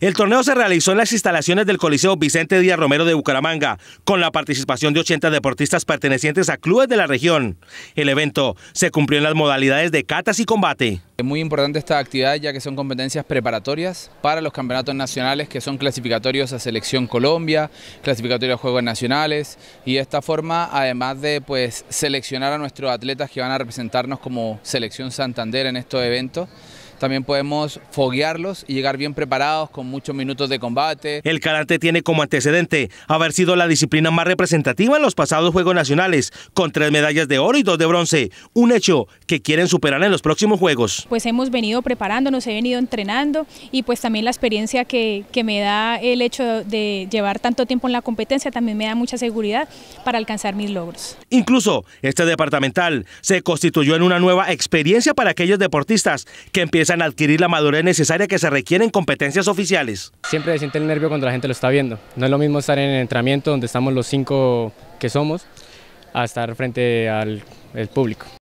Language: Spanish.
El torneo se realizó en las instalaciones del Coliseo Vicente Díaz Romero de Bucaramanga, con la participación de 80 deportistas pertenecientes a clubes de la región. El evento se cumplió en las modalidades de catas y combate. Es muy importante esta actividad ya que son competencias preparatorias para los campeonatos nacionales que son clasificatorios a Selección Colombia, clasificatorios a Juegos Nacionales y de esta forma además de pues seleccionar a nuestros atletas que van a representarnos como Selección Santander en estos eventos, también podemos foguearlos y llegar bien preparados con muchos minutos de combate. El karate tiene como antecedente haber sido la disciplina más representativa en los pasados Juegos Nacionales, con tres medallas de oro y dos de bronce, un hecho que quieren superar en los próximos Juegos. Pues hemos venido preparándonos, he venido entrenando y pues también la experiencia que me da el hecho de llevar tanto tiempo en la competencia también me da mucha seguridad para alcanzar mis logros. Incluso este departamental se constituyó en una nueva experiencia para aquellos deportistas que empiezan adquirir la madurez necesaria que se requieren competencias oficiales. Siempre se siente el nervio cuando la gente lo está viendo. No es lo mismo estar en el entrenamiento donde estamos los cinco que somos a estar frente al público.